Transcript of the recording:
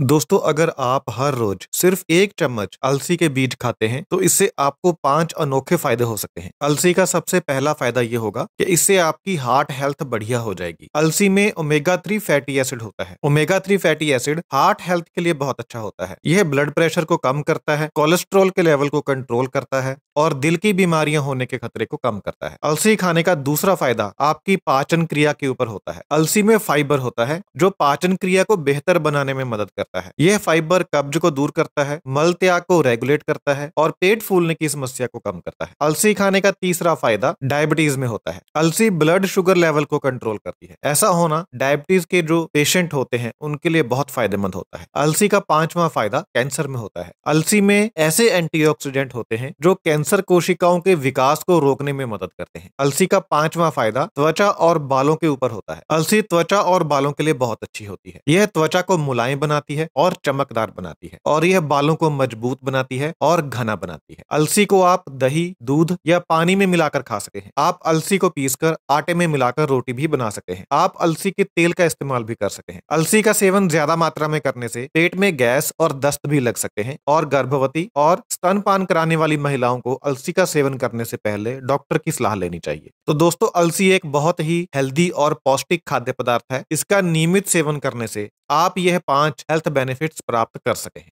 दोस्तों अगर आप हर रोज सिर्फ एक चम्मच अलसी के बीज खाते हैं तो इससे आपको पांच अनोखे फायदे हो सकते हैं अलसी का सबसे पहला फायदा ये होगा कि इससे आपकी हार्ट हेल्थ बढ़िया हो जाएगी अलसी में ओमेगा थ्री फैटी एसिड होता है omega three fatty acid heart health के लिए बहुत अच्छा होता है यह ब्लड प्रेशर को कम करता है कोलेस्ट्रोल के लेवल को कंट्रोल करता है और दिल की बीमारियां होने के खतरे को कम करता है अलसी खाने का दूसरा फायदा आपकी पाचन क्रिया के ऊपर होता है अलसी में फाइबर होता है जो पाचन क्रिया को बेहतर बनाने में मदद कर करता है यह फाइबर कब्ज को दूर करता है मल त्याग को रेगुलेट करता है और पेट फूलने की समस्या को कम करता है अलसी खाने का तीसरा फायदा डायबिटीज में होता है अलसी ब्लड शुगर लेवल को कंट्रोल करती है ऐसा होना डायबिटीज के जो पेशेंट होते हैं उनके लिए बहुत फायदेमंद होता है अलसी का पांचवा फायदा कैंसर में होता है अलसी में ऐसे एंटीऑक्सीडेंट होते हैं जो कैंसर कोशिकाओं के विकास को रोकने में मदद करते हैं अलसी का पांचवा फायदा त्वचा और बालों के ऊपर होता है अलसी त्वचा और बालों के लिए बहुत अच्छी होती है यह त्वचा को मुलायम बनाती बनाती है और चमकदार बनाती है और यह बालों को मजबूत बनाती है और घना बनाती है अलसी को आप दही दूध या पानी में मिलाकर खा सकते हैं आप अलसी को पीसकर आटे में मिलाकर रोटी भी बना सकते हैं आप अलसी के तेल का इस्तेमाल भी कर सकते हैं अलसी का सेवन ज्यादा मात्रा में करने से पेट में गैस और दस्त भी लग सकते हैं और गर्भवती और स्तनपान कराने वाली महिलाओं को अलसी का सेवन करने से पहले डॉक्टर की सलाह लेनी चाहिए तो दोस्तों अलसी एक बहुत ही हेल्दी और पौष्टिक खाद्य पदार्थ है इसका नियमित सेवन करने से आप यह पांच हेल्थ बेनिफिट्स प्राप्त कर सकें